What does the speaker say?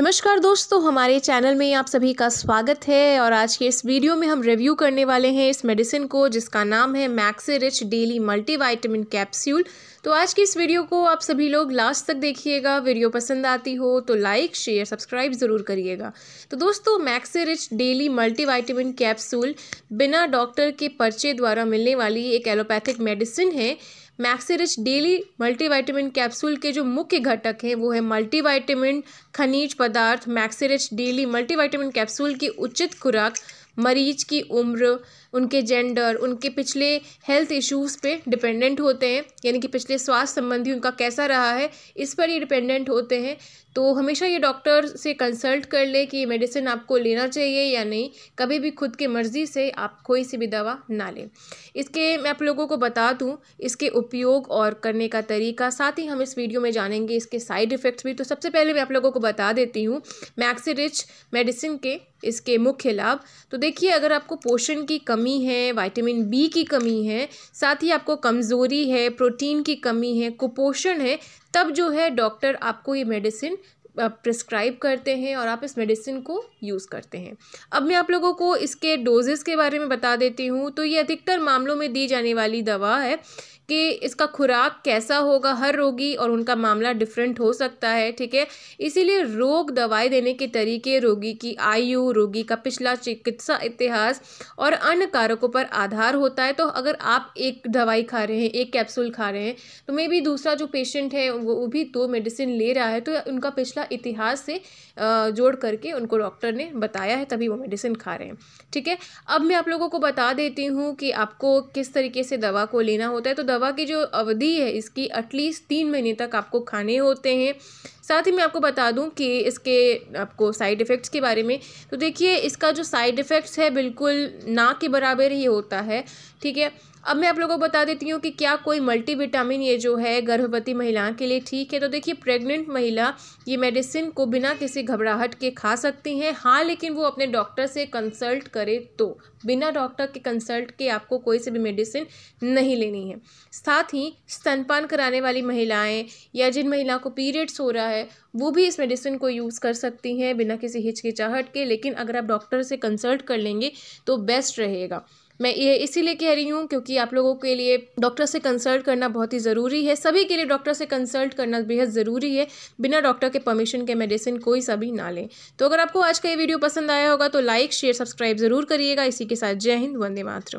नमस्कार दोस्तों हमारे चैनल में आप सभी का स्वागत है और आज के इस वीडियो में हम रिव्यू करने वाले हैं इस मेडिसिन को जिसका नाम है maxi rich daily multivitamin capsule तो आज की इस वीडियो को आप सभी लोग लास्ट तक देखिएगा वीडियो पसंद आती हो तो लाइक शेयर सब्सक्राइब ज़रूर करिएगा तो दोस्तों maxi rich daily multivitamin capsule बिना डॉक्टर के पर्चे द्वारा मिलने वाली एक एलोपैथिक मेडिसिन है मैक्सीरिच डेली मल्टीवाइटामिन कैप्सूल के जो मुख्य घटक हैं वो है मल्टीवाइटामिन खनिज पदार्थ मैक्सीरिच डेली मल्टीवाइटामिन कैप्सूल की उचित खुराक मरीज की उम्र उनके जेंडर उनके पिछले हेल्थ इश्यूज़ पे डिपेंडेंट होते हैं यानी कि पिछले स्वास्थ्य संबंधी उनका कैसा रहा है इस पर ये डिपेंडेंट होते हैं तो हमेशा ये डॉक्टर से कंसल्ट कर ले कि मेडिसिन आपको लेना चाहिए या नहीं कभी भी खुद की मर्ज़ी से आप कोई सी भी दवा ना लें इसके मैं आप लोगों को बता दूँ इसके उपयोग और करने का तरीका साथ ही हम इस वीडियो में जानेंगे इसके साइड इफ़ेक्ट्स भी तो सबसे पहले मैं आप लोगों को बता देती हूँ मैक्सीरिच मेडिसिन के इसके मुख्य लाभ तो देखिए अगर आपको पोषण की कमी है वाइटामिन बी की कमी है साथ ही आपको कमज़ोरी है प्रोटीन की कमी है कुपोषण है तब जो है डॉक्टर आपको ये मेडिसिन प्रिस्क्राइब करते हैं और आप इस मेडिसिन को यूज़ करते हैं अब मैं आप लोगों को इसके डोजेज़ के बारे में बता देती हूँ तो ये अधिकतर मामलों में दी जाने वाली दवा है कि इसका खुराक कैसा होगा हर रोगी और उनका मामला डिफरेंट हो सकता है ठीक है इसीलिए रोग दवाई देने के तरीके रोगी की आयु रोगी का पिछला चिकित्सा इतिहास और अन्य कारकों पर आधार होता है तो अगर आप एक दवाई खा रहे हैं एक कैप्सूल खा रहे हैं तो मे भी दूसरा जो पेशेंट है वो भी दो तो मेडिसिन ले रहा है तो उनका पिछला इतिहास से जोड़ करके उनको डॉक्टर ने बताया है तभी वो मेडिसिन खा रहे हैं ठीक है अब मैं आप लोगों को बता देती हूँ कि आपको किस तरीके से दवा को लेना होता है तो दवा दवा की जो अवधि है इसकी एटलीस्ट तीन महीने तक आपको खाने होते हैं साथ ही मैं आपको बता दूं कि इसके आपको साइड इफ़ेक्ट्स के बारे में तो देखिए इसका जो साइड इफ़ेक्ट्स है बिल्कुल ना के बराबर ही होता है ठीक है अब मैं आप लोगों को बता देती हूँ कि क्या कोई मल्टीविटामिन ये जो है गर्भवती महिलाओं के लिए ठीक है तो देखिए प्रेग्नेंट महिला ये मेडिसिन को बिना किसी घबराहट के खा सकती हैं हाँ लेकिन वो अपने डॉक्टर से कंसल्ट करे तो बिना डॉक्टर के कंसल्ट के आपको कोई से भी मेडिसिन नहीं लेनी है साथ ही स्तनपान कराने वाली महिलाएँ या जिन महिलाओं को पीरियड्स हो रहा है वो भी इस मेडिसिन को यूज़ कर सकती हैं बिना किसी हिचकिचाहट के लेकिन अगर आप डॉक्टर से कंसल्ट कर लेंगे तो बेस्ट रहेगा मैं ये इसीलिए कह रही हूँ क्योंकि आप लोगों के लिए डॉक्टर से कंसल्ट करना बहुत ही ज़रूरी है सभी के लिए डॉक्टर से कंसल्ट करना बेहद ज़रूरी है बिना डॉक्टर के परमिशन के मेडिसिन कोई सा भी ना लें तो अगर आपको आज का ये वीडियो पसंद आया होगा तो लाइक शेयर सब्सक्राइब ज़रूर करिएगा इसी के साथ जय हिंद वंदे मातरम